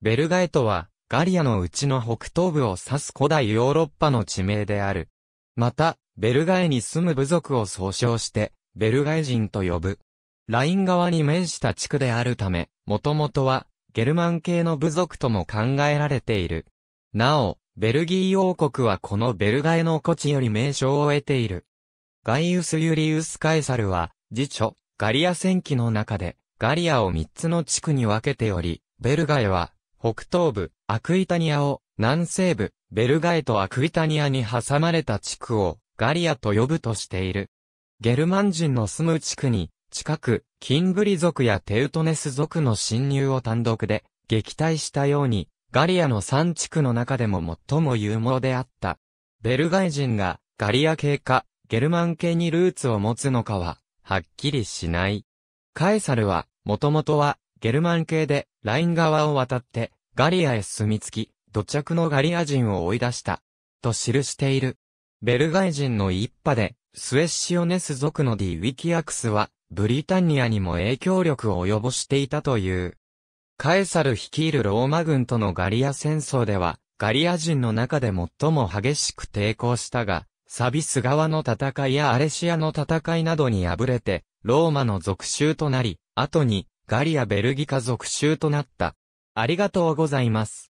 ベルガエとは、ガリアのうちの北東部を指す古代ヨーロッパの地名である。また、ベルガエに住む部族を総称して、ベルガエ人と呼ぶ。ライン側に面した地区であるため、もともとは、ゲルマン系の部族とも考えられている。なお、ベルギー王国はこのベルガエの古地より名称を得ている。ガイウス・ユリウス・カエサルは、次著、ガリア戦記の中で、ガリアを三つの地区に分けており、ベルガエは、北東部、アクイタニアを、南西部、ベルガエとアクイタニアに挟まれた地区を、ガリアと呼ぶとしている。ゲルマン人の住む地区に、近く、キンブリ族やテウトネス族の侵入を単独で、撃退したように、ガリアの3地区の中でも最も有能であった。ベルガイ人が、ガリア系か、ゲルマン系にルーツを持つのかは、はっきりしない。カエサルは、もともとは、ゲルマン系で、ライン側を渡って、ガリアへ住み着き、土着のガリア人を追い出した、と記している。ベルガイ人の一派で、スエッシオネス族のディ・ウィキアクスは、ブリタニアにも影響力を及ぼしていたという。カエサル率いるローマ軍とのガリア戦争では、ガリア人の中で最も激しく抵抗したが、サビス側の戦いやアレシアの戦いなどに敗れて、ローマの属州となり、後に、ガリア・ベルギカ属州となった。ありがとうございます。